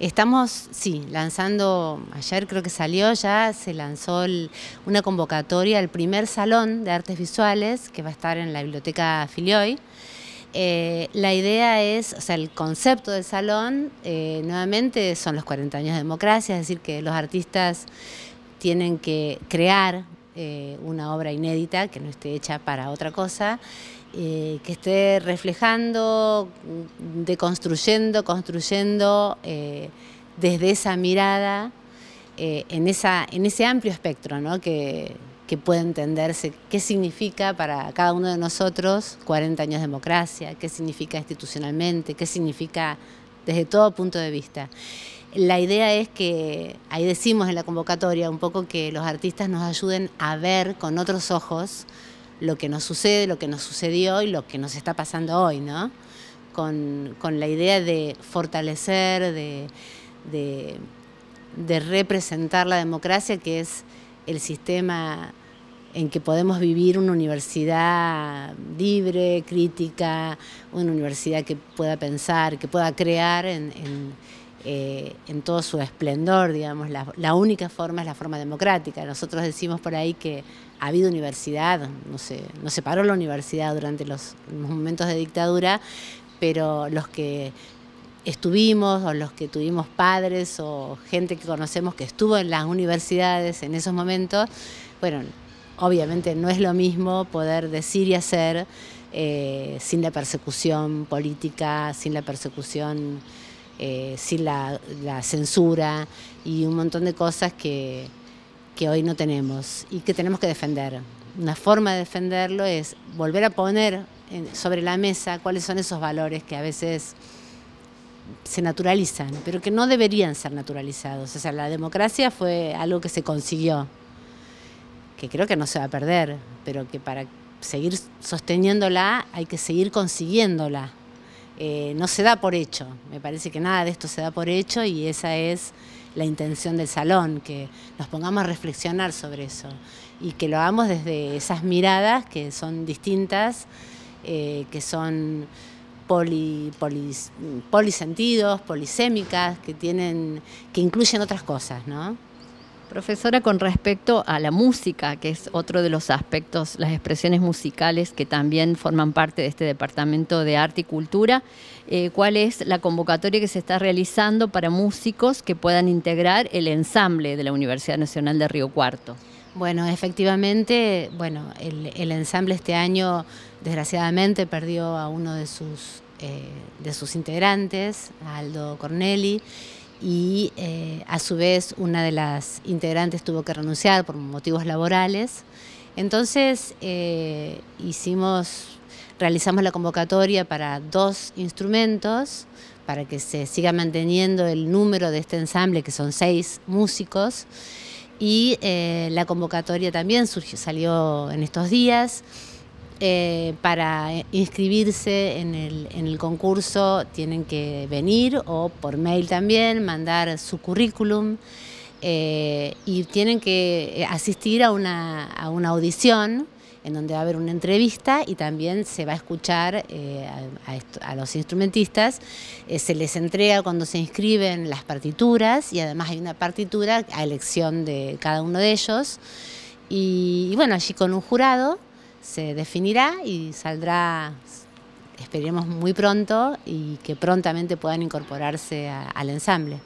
Estamos, sí, lanzando, ayer creo que salió ya, se lanzó una convocatoria al primer salón de artes visuales que va a estar en la biblioteca Filioy. Eh, la idea es, o sea, el concepto del salón, eh, nuevamente, son los 40 años de democracia, es decir, que los artistas tienen que crear eh, una obra inédita, que no esté hecha para otra cosa, eh, que esté reflejando, deconstruyendo, construyendo eh, desde esa mirada, en, esa, en ese amplio espectro que, que puede entenderse qué significa para cada uno de nosotros 40 años de democracia, qué significa institucionalmente, qué significa desde todo punto de vista. La idea es que, ahí decimos en la convocatoria un poco que los artistas nos ayuden a ver con otros ojos lo que nos sucede, lo que nos sucedió y lo que nos está pasando hoy, ¿no? Con, la idea de fortalecer, de, representar la democracia, que es el sistema en que podemos vivir una universidad libre, crítica, una universidad que pueda pensar, que pueda crear en eh, en todo su esplendor, digamos, la, única forma es la forma democrática. Nosotros decimos por ahí que ha habido universidad, no se, no paró la universidad durante los, momentos de dictadura, pero los que estuvimos o los que tuvimos padres o gente que conocemos que estuvo en las universidades en esos momentos, bueno, obviamente no es lo mismo poder decir y hacer eh, sin la persecución política, sin la persecución eh, sin la, censura y un montón de cosas que, que hoy no tenemos y que tenemos que defender. Una forma de defenderlo es volver a poner sobre la mesa cuáles son esos valores que a veces se naturalizan, pero que no deberían ser naturalizados. O sea, la democracia fue algo que se consiguió, que creo que no se va a perder, pero que para seguir sosteniéndola hay que seguir consiguiéndola. Eh, no se da por hecho. Me parece que nada de esto se da por hecho y esa es la intención del salón, que nos pongamos a reflexionar sobre eso y que lo hagamos desde esas miradas que son distintas, eh, que son polisentidos, polisémicas, que que incluyen otras cosas, ¿no? Profesora, con respecto a la música, que es otro de los aspectos, las expresiones musicales que también forman parte de este Departamento de Arte y Cultura, eh, ¿cuál es la convocatoria que se está realizando para músicos que puedan integrar el ensamble de la Universidad Nacional de Río Cuarto? Bueno, efectivamente, bueno, el, ensamble este año desgraciadamente perdió a uno de sus, eh, de sus integrantes, Aldo Corneli, y eh, a su vez una de las integrantes tuvo que renunciar por motivos laborales. Entonces eh, hicimos, realizamos la convocatoria para dos instrumentos para que se siga manteniendo el número de este ensamble, que son seis músicos, y eh, la convocatoria también surgió, salió en estos días. Eh, para inscribirse en el, concurso tienen que venir o por mail también, mandar su currículum eh, y tienen que eh, asistir a una, audición en donde va a haber una entrevista y también se va a escuchar a, los instrumentistas. se les entrega cuando se inscriben las partituras y además hay una partitura a elección de cada uno de ellos. y bueno, allí con un jurado se definirá y saldrá, esperemos muy pronto y que prontamente puedan incorporarse al ensamble.